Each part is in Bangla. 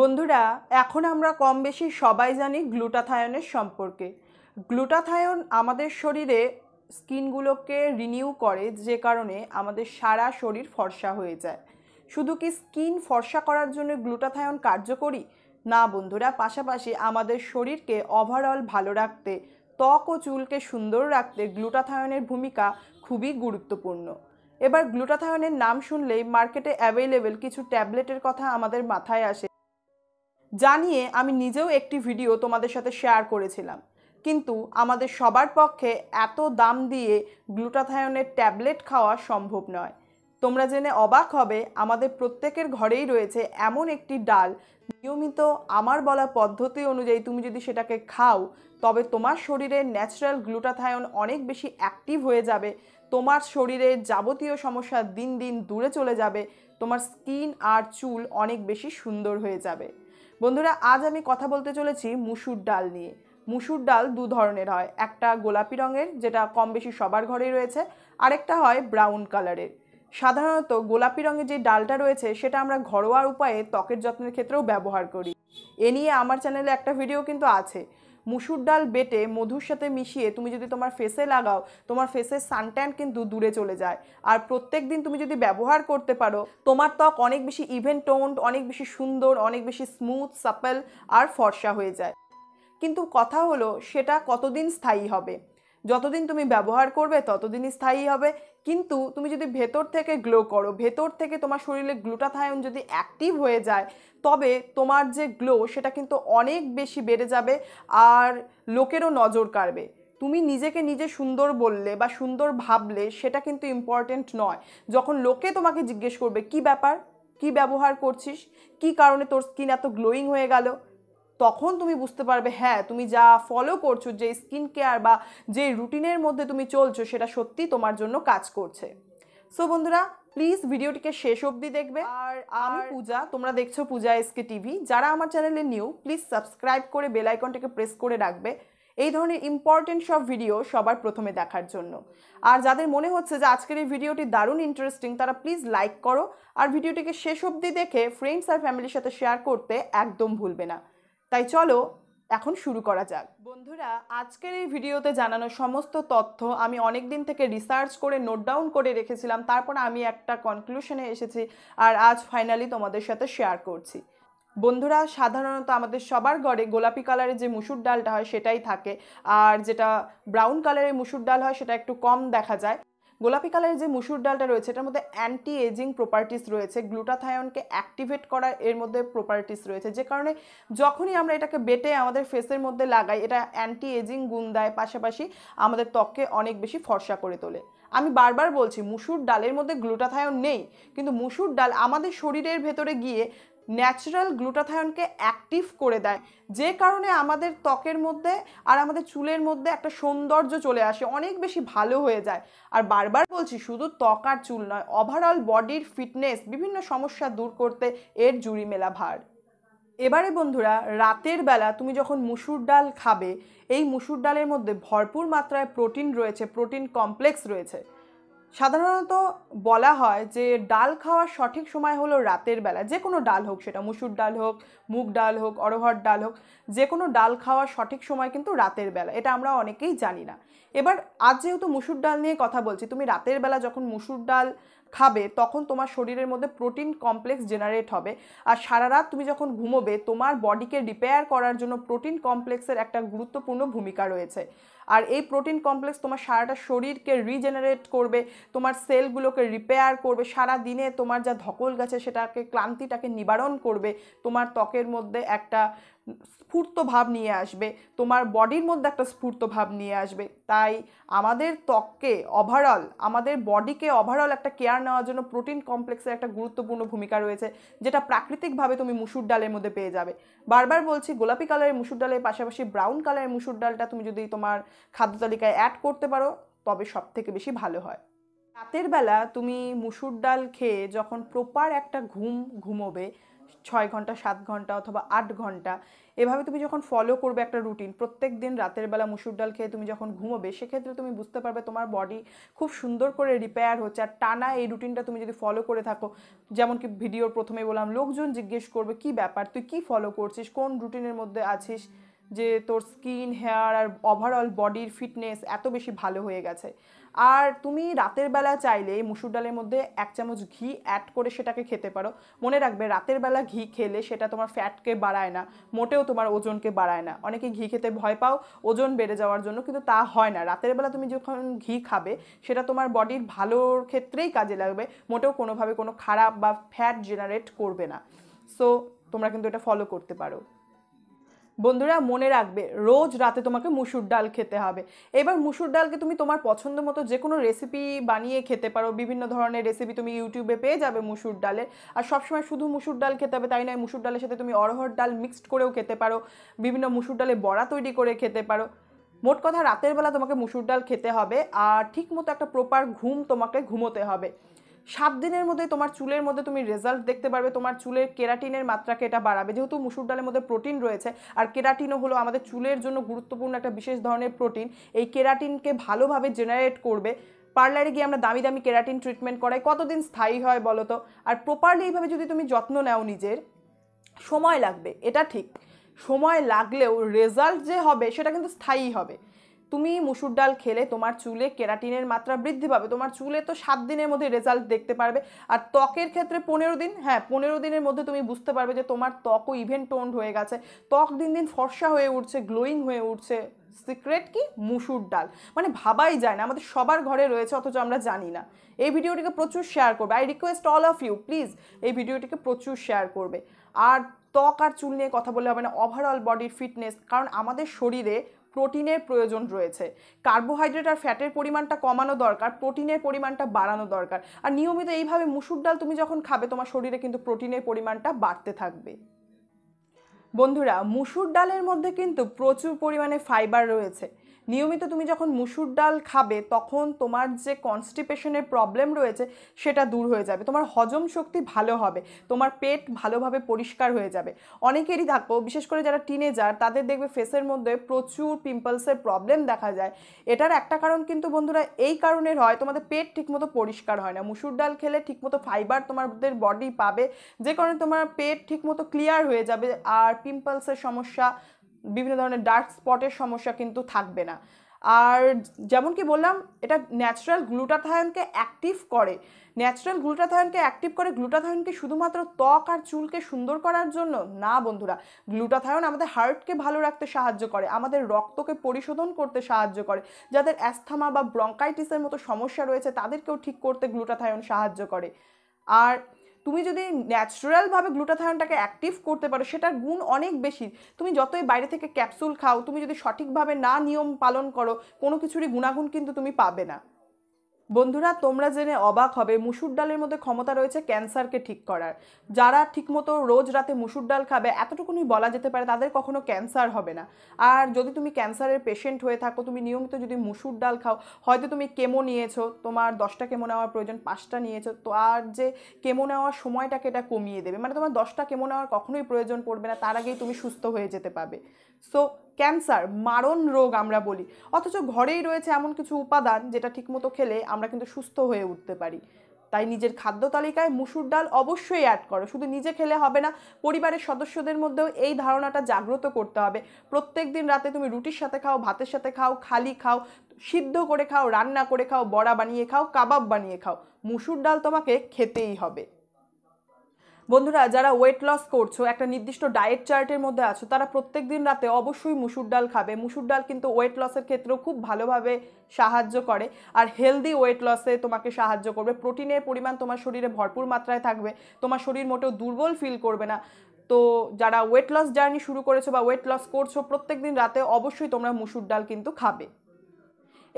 বন্ধুরা এখন আমরা কম বেশি সবাই জানি গ্লুটাথায়নের সম্পর্কে গ্লুটাথায়ন আমাদের শরীরে স্কিনগুলোকে রিনিউ করে যে কারণে আমাদের সারা শরীর ফর্সা হয়ে যায় শুধু কি স্কিন ফর্সা করার জন্য গ্লুটাথায়ন কার্যকরী না বন্ধুরা পাশাপাশি আমাদের শরীরকে ওভারঅল ভালো রাখতে ত্বক ও চুলকে সুন্দর রাখতে গ্লুটাথায়নের ভূমিকা খুবই গুরুত্বপূর্ণ এবার গ্লুটাথায়নের নাম শুনলেই মার্কেটে অ্যাভেলেবেল কিছু ট্যাবলেটের কথা আমাদের মাথায় আসে জানিয়ে আমি নিজেও একটি ভিডিও তোমাদের সাথে শেয়ার করেছিলাম কিন্তু আমাদের সবার পক্ষে এত দাম দিয়ে গ্লুটাথায়নের ট্যাবলেট খাওয়া সম্ভব নয় তোমরা জেনে অবাক হবে আমাদের প্রত্যেকের ঘরেই রয়েছে এমন একটি ডাল নিয়মিত আমার বলা পদ্ধতি অনুযায়ী তুমি যদি সেটাকে খাও তবে তোমার শরীরে ন্যাচারাল গ্লুটাথায়ন অনেক বেশি অ্যাক্টিভ হয়ে যাবে তোমার শরীরের যাবতীয় সমস্যা দিন দিন দূরে চলে যাবে তোমার স্কিন আর চুল অনেক বেশি সুন্দর হয়ে যাবে বন্ধুরা আজ আমি কথা বলতে চলেছি মুসুর ডাল নিয়ে মুসুর ডাল দু ধরনের হয় একটা গোলাপি রঙের যেটা কম বেশি সবার ঘরেই রয়েছে আরেকটা হয় ব্রাউন কালারের সাধারণত গোলাপি রঙের যে ডালটা রয়েছে সেটা আমরা ঘরোয়া উপায়ে ত্বকের যত্নের ক্ষেত্রেও ব্যবহার করি এ নিয়ে আমার চ্যানেলে একটা ভিডিও কিন্তু আছে মুসুর ডাল বেটে মধুর সাথে মিশিয়ে তুমি যদি তোমার ফেসে লাগাও তোমার ফেসের সানট্যান কিন্তু দূরে চলে যায় আর প্রত্যেক দিন তুমি যদি ব্যবহার করতে পারো তোমার ত্বক অনেক বেশি ইভেন টোন্ড অনেক বেশি সুন্দর অনেক বেশি স্মুথ সাপেল আর ফর্সা হয়ে যায় কিন্তু কথা হলো সেটা কতদিন স্থায়ী হবে যতদিন তুমি ব্যবহার করবে ততদিনই স্থায়ী হবে কিন্তু তুমি যদি ভেতর থেকে গ্লো করো ভেতর থেকে তোমার শরীরে গ্লুটাথায়ন যদি অ্যাক্টিভ হয়ে যায় তবে তোমার যে গ্লো সেটা কিন্তু অনেক বেশি বেড়ে যাবে আর লোকেরও নজর কাড়বে তুমি নিজেকে নিজে সুন্দর বললে বা সুন্দর ভাবলে সেটা কিন্তু ইম্পর্টেন্ট নয় যখন লোকে তোমাকে জিজ্ঞেস করবে কি ব্যাপার কি ব্যবহার করছিস কি কারণে তোর স্কিন এত গ্লোয়িং হয়ে গেল তখন তুমি বুঝতে পারবে হ্যাঁ তুমি যা ফলো করছো যে স্কিন কেয়ার বা যে রুটিনের মধ্যে তুমি চলছো সেটা সত্যি তোমার জন্য কাজ করছে সো বন্ধুরা প্লিজ ভিডিওটিকে শেষ অবধি দেখবে আর আমি পূজা তোমরা দেখছো পূজা এসকে টিভি যারা আমার চ্যানেলে নিউ প্লিজ সাবস্ক্রাইব করে বেল আইকনটাকে প্রেস করে রাখবে এই ধরনের ইম্পর্টেন্ট সব ভিডিও সবার প্রথমে দেখার জন্য আর যাদের মনে হচ্ছে যে আজকের এই ভিডিওটি দারুণ ইন্টারেস্টিং তারা প্লিজ লাইক করো আর ভিডিওটিকে শেষ অবধি দেখে ফ্রেন্ডস আর ফ্যামিলির সাথে শেয়ার করতে একদম ভুলবে না তাই চলো এখন শুরু করা যাক বন্ধুরা আজকের এই ভিডিওতে জানানো সমস্ত তথ্য আমি অনেক দিন থেকে রিসার্চ করে নোট ডাউন করে রেখেছিলাম তারপর আমি একটা কনক্লুশনে এসেছি আর আজ ফাইনালি তোমাদের সাথে শেয়ার করছি বন্ধুরা সাধারণত আমাদের সবার ঘরে গোলাপি কালারের যে মুসুর ডালটা হয় সেটাই থাকে আর যেটা ব্রাউন কালারের মুসুর ডাল হয় সেটা একটু কম দেখা যায় গোলাপি কালারের যে মুসুর ডালটা রয়েছে এটার মধ্যে অ্যান্টি এজিং প্রপার্টিস রয়েছে গ্লুটাথায়নকে অ্যাক্টিভেট করার এর মধ্যে প্রপার্টিস রয়েছে যে কারণে যখনই আমরা এটাকে বেটে আমাদের ফেসের মধ্যে লাগাই এটা অ্যান্টি এজিং গুণ দেয় পাশাপাশি আমাদের ত্বককে অনেক বেশি ফর্সা করে তোলে আমি বারবার বলছি মুসুর ডালের মধ্যে গ্লুটাথায়ন নেই কিন্তু মুসুর ডাল আমাদের শরীরের ভেতরে গিয়ে ন্যাচারাল গ্লুটাথায়নকে অ্যাক্টিভ করে দেয় যে কারণে আমাদের ত্বকের মধ্যে আর আমাদের চুলের মধ্যে একটা সৌন্দর্য চলে আসে অনেক বেশি ভালো হয়ে যায় আর বারবার বলছি শুধু ত্বক আর চুল নয় ওভারঅল বডির ফিটনেস বিভিন্ন সমস্যা দূর করতে এর জুড়ি মেলা ভার এবারে বন্ধুরা রাতের বেলা তুমি যখন মুসুর ডাল খাবে এই মুসুর ডালের মধ্যে ভরপুর মাত্রায় প্রোটিন রয়েছে প্রোটিন কমপ্লেক্স রয়েছে সাধারণত বলা হয় যে ডাল খাওয়ার সঠিক সময় হলো রাতের বেলা যে কোনো ডাল হোক সেটা মুসুর ডাল হোক মুগ ডাল হোক অরহর ডাল হোক যে কোনো ডাল খাওয়ার সঠিক সময় কিন্তু রাতের বেলা এটা আমরা অনেকেই জানি না এবার আজ যেহেতু মুসুর ডাল নিয়ে কথা বলছি তুমি রাতের বেলা যখন মুসুর ডাল খাবে তখন তোমার শরীরের মধ্যে প্রোটিন কমপ্লেক্স জেনারেট হবে আর সারা রাত তুমি যখন ঘুমোবে তোমার বডিকে রিপেয়ার করার জন্য প্রোটিন কমপ্লেক্সের একটা গুরুত্বপূর্ণ ভূমিকা রয়েছে আর এই প্রোটিন কমপ্লেক্স তোমার সারাটা শরীরকে রিজেনারেট করবে তোমার সেলগুলোকে রিপেয়ার করবে সারা দিনে তোমার যা ধকল গেছে সেটাকে ক্লান্তিটাকে নিবারণ করবে তোমার ত্বকের মধ্যে একটা স্ফূর্ত ভাব নিয়ে আসবে তোমার বডির মধ্যে একটা স্ফূর্ত ভাব নিয়ে আসবে তাই আমাদের ত্বককে ওভারঅল আমাদের বডিকে ওভারঅল একটা কেয়ার নেওয়ার জন্য প্রোটিন কমপ্লেক্সের একটা গুরুত্বপূর্ণ ভূমিকা রয়েছে যেটা প্রাকৃতিকভাবে তুমি মুসুর ডালের মধ্যে পেয়ে যাবে বারবার বলছি গোলাপি কালারের মুসুর ডালের পাশাপাশি ব্রাউন কালারের মুসুর ডালটা তুমি যদি তোমার খাদ্য তালিকায় অ্যাড করতে পারো তবে সব থেকে বেশি ভালো হয় রাতের বেলা তুমি মুসুর ডাল খেয়ে যখন প্রপার একটা ঘুম ঘুমোবে ছয় ঘন্টা সাত ঘন্টা অথবা আট ঘন্টা এভাবে তুমি যখন ফলো করবে একটা রুটিন প্রত্যেক দিন রাতের বেলা মুসুর ডাল খেয়ে তুমি যখন ঘুমোবে সেক্ষেত্রে তুমি বুঝতে পারবে তোমার বডি খুব সুন্দর করে রিপেয়ার হচ্ছে আর টানা এই রুটিনটা তুমি যদি ফলো করে থাকো যেমন কি ভিডিওর প্রথমে বললাম লোকজন জিজ্ঞেস করবে কি ব্যাপার তুই কি ফলো করছিস কোন রুটিনের মধ্যে আছিস যে তোর স্কিন হেয়ার আর ওভারঅল বডির ফিটনেস এত বেশি ভালো হয়ে গেছে আর তুমি রাতের বেলা চাইলে মুসুর ডালের মধ্যে এক চামচ ঘি অ্যাড করে সেটাকে খেতে পারো মনে রাখবে রাতের বেলা ঘি খেলে সেটা তোমার ফ্যাটকে বাড়ায় না মোটেও তোমার ওজনকে বাড়ায় না অনেকে ঘি খেতে ভয় পাও ওজন বেড়ে যাওয়ার জন্য কিন্তু তা হয় না রাতের বেলা তুমি যখন ঘি খাবে সেটা তোমার বডির ভালোর ক্ষেত্রেই কাজে লাগবে মোটেও কোনোভাবে কোনো খারাপ বা ফ্যাট জেনারেট করবে না সো তোমরা কিন্তু এটা ফলো করতে পারো বন্ধুরা মনে রাখবে রোজ রাতে তোমাকে মুসুর ডাল খেতে হবে এবার মুসুর ডালকে তুমি তোমার পছন্দ মতো যে কোনো রেসিপি বানিয়ে খেতে পারো বিভিন্ন ধরনের রেসিপি তুমি ইউটিউবে পেয়ে যাবে মুসুর ডালের আর সবসময় শুধু মুসুর ডাল খেতে হবে তাই নয় মুসুর ডালের সাথে তুমি অরহর ডাল মিক্সড করেও খেতে পারো বিভিন্ন মুসুর ডালে বড়া তৈরি করে খেতে পারো মোট কথা রাতের বেলা তোমাকে মুসুর ডাল খেতে হবে আর ঠিক মতো একটা প্রপার ঘুম তোমাকে ঘুমোতে হবে সাত দিনের মধ্যে তোমার চুলের মধ্যে তুমি রেজাল্ট দেখতে পারবে তোমার চুলের কেরাটিনের মাত্রাকে এটা বাড়াবে যেহেতু মুসুর ডালের মধ্যে প্রোটিন রয়েছে আর কেরাটিনও হলো আমাদের চুলের জন্য গুরুত্বপূর্ণ একটা বিশেষ ধরনের প্রোটিন এই কেরাটিনকে ভালোভাবে জেনারেট করবে পার্লারে গিয়ে আমরা দামি দামি কেরাটিন ট্রিটমেন্ট করাই কতদিন স্থায়ী হয় বলো তো আর প্রপারলি এইভাবে যদি তুমি যত্ন নেও নিজের সময় লাগবে এটা ঠিক সময় লাগলেও রেজাল্ট যে হবে সেটা কিন্তু স্থায়ী হবে তুমি মুসুর ডাল খেলে তোমার চুলে কেরাটিনের মাত্রা বৃদ্ধি পাবে তোমার চুলে তো সাত দিনের মধ্যে রেজাল্ট দেখতে পারবে আর ত্বকের ক্ষেত্রে পনেরো দিন হ্যাঁ পনেরো দিনের মধ্যে তুমি বুঝতে পারবে যে তোমার ত্বকও ইভেন টোন্ড হয়ে গেছে ত্বক দিন দিন ফর্সা হয়ে উঠছে গ্লোয়িং হয়ে উঠছে সিক্রেট কি মুসুর ডাল মানে ভাবাই যায় না আমাদের সবার ঘরে রয়েছে অথচ আমরা জানি না এই ভিডিওটিকে প্রচুর শেয়ার করবে I request all of you please এই ভিডিওটিকে প্রচুর শেয়ার করবে আর ত্বক আর চুল নিয়ে কথা বললে হবে না ওভারঅল বডির ফিটনেস কারণ আমাদের শরীরে প্রোটিনের প্রয়োজন রয়েছে কার্বোহাইড্রেট আর ফ্যাটের পরিমাণটা কমানো দরকার প্রোটিনের পরিমাণটা বাড়ানো দরকার আর নিয়মিত এইভাবে মুসুর ডাল তুমি যখন খাবে তোমার শরীরে কিন্তু প্রোটিনের পরিমাণটা বাড়তে থাকবে বন্ধুরা মুসুর ডালের মধ্যে কিন্তু প্রচুর পরিমাণে ফাইবার রয়েছে নিয়মিত তুমি যখন মুসুর ডাল খাবে তখন তোমার যে কনস্টিপেশনের প্রবলেম রয়েছে সেটা দূর হয়ে যাবে তোমার হজম শক্তি ভালো হবে তোমার পেট ভালোভাবে পরিষ্কার হয়ে যাবে অনেকেরই থাকবো বিশেষ করে যারা টিনেজার তাদের দেখবে ফেসের মধ্যে প্রচুর পিম্পলসের প্রবলেম দেখা যায় এটার একটা কারণ কিন্তু বন্ধুরা এই কারণের হয় তোমাদের পেট ঠিকমতো পরিষ্কার হয় না মুসুর ডাল খেলে ঠিকমতো ফাইবার তোমাদের বডি পাবে যে কারণে তোমার পেট ঠিকমতো ক্লিয়ার হয়ে যাবে আর পিম্পলসের সমস্যা বিভিন্ন ধরনের ডার্ক স্পটের সমস্যা কিন্তু থাকবে না আর যেমন কি বললাম এটা ন্যাচারাল গ্লুটাথায়নকে অ্যাক্টিভ করে ন্যাচারাল গ্লুটাথায়নকে অ্যাক্টিভ করে গ্লুটাথায়নকে শুধুমাত্র ত্বক আর চুলকে সুন্দর করার জন্য না বন্ধুরা গ্লুটাথায়ন আমাদের হার্টকে ভালো রাখতে সাহায্য করে আমাদের রক্তকে পরিশোধন করতে সাহায্য করে যাদের অ্যাস্থমা বা ব্রঙ্কাইটিসের মতো সমস্যা রয়েছে তাদেরকেও ঠিক করতে গ্লুটাথায়ন সাহায্য করে আর তুমি যদি ন্যাচারালভাবে গ্লুটাথায়নটাকে অ্যাক্টিভ করতে পারো সেটার গুণ অনেক বেশি তুমি যতই বাইরে থেকে ক্যাপসুল খাও তুমি যদি সঠিকভাবে না নিয়ম পালন করো কোনো কিছুরই গুণাগুণ কিন্তু তুমি পাবে না বন্ধুরা তোমরা জেনে অবাক হবে মুসুর ডালের মধ্যে ক্ষমতা রয়েছে ক্যান্সারকে ঠিক করার যারা ঠিকমতো রোজ রাতে মুসুর ডাল খাবে এতটুকুনি বলা যেতে পারে তাদের কখনো ক্যান্সার হবে না আর যদি তুমি ক্যান্সারের পেশেন্ট হয়ে থাকো তুমি নিয়মিত যদি মুসুর ডাল খাও হয়তো তুমি কেমো নিয়েছো তোমার দশটা কেমো নেওয়ার প্রয়োজন পাঁচটা নিয়েছো তো আর যে কেমো নেওয়ার সময়টাকে এটা কমিয়ে দেবে মানে তোমার দশটা কেমো নেওয়ার কখনোই প্রয়োজন পড়বে না তার আগেই তুমি সুস্থ হয়ে যেতে পাবে সো ক্যান্সার মারণ রোগ আমরা বলি অথচ ঘরেই রয়েছে এমন কিছু উপাদান যেটা ঠিকমতো খেলে আমরা কিন্তু সুস্থ হয়ে উঠতে পারি তাই নিজের খাদ্য তালিকায় মুসুর ডাল অবশ্যই অ্যাড করো শুধু নিজে খেলে হবে না পরিবারের সদস্যদের মধ্যেও এই ধারণাটা জাগ্রত করতে হবে প্রত্যেক দিন রাতে তুমি রুটির সাথে খাও ভাতের সাথে খাও খালি খাও সিদ্ধ করে খাও রান্না করে খাও বড়া বানিয়ে খাও কাবাব বানিয়ে খাও মুসুর ডাল তোমাকে খেতেই হবে বন্ধুরা যারা ওয়েট লস করছো একটা নির্দিষ্ট ডায়েট চার্টের মধ্যে আছো তারা প্রত্যেক দিন রাতে অবশ্যই মুসুর ডাল খাবে মুসুর ডাল কিন্তু ওয়েট লসের ক্ষেত্রেও খুব ভালোভাবে সাহায্য করে আর হেলদি ওয়েট লসে তোমাকে সাহায্য করবে প্রোটিনের পরিমাণ তোমার শরীরে ভরপুর মাত্রায় থাকবে তোমার শরীর মোটেও দুর্বল ফিল করবে না তো যারা ওয়েট লস জার্নি শুরু করেছো বা ওয়েট লস করছো প্রত্যেক দিন রাতে অবশ্যই তোমরা মুসুর ডাল কিন্তু খাবে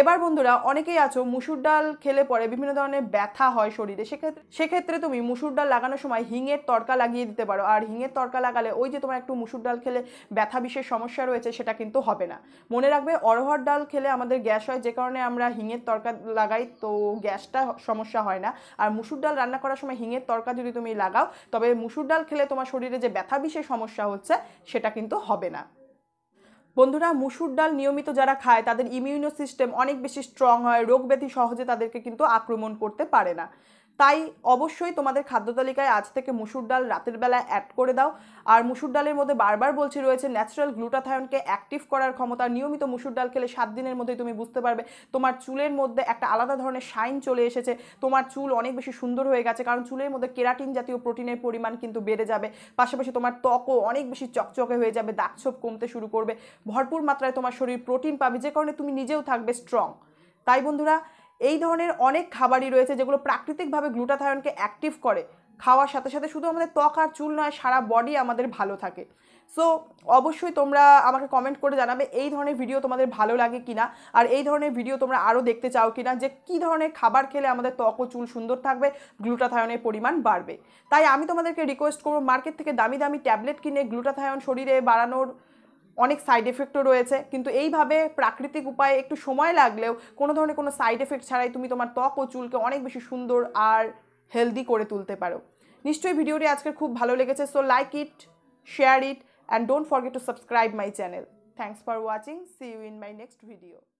এবার বন্ধুরা অনেকেই আছো মুসুর ডাল খেলে পরে বিভিন্ন ধরনের ব্যথা হয় শরীরে সেক্ষেত্রে সেক্ষেত্রে তুমি মুসুর ডাল লাগানোর সময় হিঙের তরকা লাগিয়ে দিতে পারো আর হিঙের তড়কা লাগালে ওই যে তোমার একটু মুসুর ডাল খেলে ব্যথা বিশেষ সমস্যা রয়েছে সেটা কিন্তু হবে না মনে রাখবে অরহর ডাল খেলে আমাদের গ্যাস হয় যে কারণে আমরা হিঙের তড়কা লাগাই তো গ্যাসটা সমস্যা হয় না আর মুসুর ডাল রান্না করার সময় হিঙের তরকা যদি তুমি লাগাও তবে মুসুর ডাল খেলে তোমার শরীরে যে ব্যথা বিশেষ সমস্যা হচ্ছে সেটা কিন্তু হবে না বন্ধুরা মুসুর ডাল নিয়মিত যারা খায় তাদের ইমিউনো সিস্টেম অনেক বেশি স্ট্রং হয় রোগ ব্যাধি সহজে তাদেরকে কিন্তু আক্রমণ করতে পারে না তাই অবশ্যই তোমাদের খাদ্য তালিকায় আজ থেকে মুসুর ডাল রাতের বেলা অ্যাড করে দাও আর মুসুর ডালের মধ্যে বারবার বলছি রয়েছে ন্যাচারাল গ্লুটাথায়নকে অ্যাক্টিভ করার ক্ষমতা নিয়মিত মুসুর ডাল খেলে সাত দিনের মধ্যেই তুমি বুঝতে পারবে তোমার চুলের মধ্যে একটা আলাদা ধরনের শাইন চলে এসেছে তোমার চুল অনেক বেশি সুন্দর হয়ে গেছে কারণ চুলের মধ্যে কেরাটিন জাতীয় প্রোটিনের পরিমাণ কিন্তু বেড়ে যাবে পাশাপাশি তোমার ত্বকও অনেক বেশি চকচকে হয়ে যাবে দাগছোপ কমতে শুরু করবে ভরপুর মাত্রায় তোমার শরীর প্রোটিন পাবে যে কারণে তুমি নিজেও থাকবে স্ট্রং তাই বন্ধুরা এই ধরনের অনেক খাবারই রয়েছে যেগুলো প্রাকৃতিকভাবে গ্লুটাথায়নকে অ্যাক্টিভ করে খাওয়ার সাথে সাথে শুধু আমাদের ত্বক আর চুল নয় সারা বডি আমাদের ভালো থাকে সো অবশ্যই তোমরা আমাকে কমেন্ট করে জানাবে এই ধরনের ভিডিও তোমাদের ভালো লাগে কিনা আর এই ধরনের ভিডিও তোমরা আরও দেখতে চাও কিনা যে কি ধরনের খাবার খেলে আমাদের ত্বক ও চুল সুন্দর থাকবে গ্লুটাথায়নের পরিমাণ বাড়বে তাই আমি তোমাদেরকে রিকোয়েস্ট করবো মার্কেট থেকে দামি দামি ট্যাবলেট কিনে গ্লুটাথায়ন শরীরে বাড়ানোর অনেক সাইড এফেক্টও রয়েছে কিন্তু এইভাবে প্রাকৃতিক উপায়ে একটু সময় লাগলেও কোনো ধরনের কোনো সাইড এফেক্ট ছাড়াই তুমি তোমার ত্বক ও চুলকে অনেক বেশি সুন্দর আর হেলদি করে তুলতে পারো নিশ্চয়ই ভিডিওটি আজকে খুব ভালো লেগেছে so like it share it and don't forget to subscribe my channel thanks for watching see you in my next video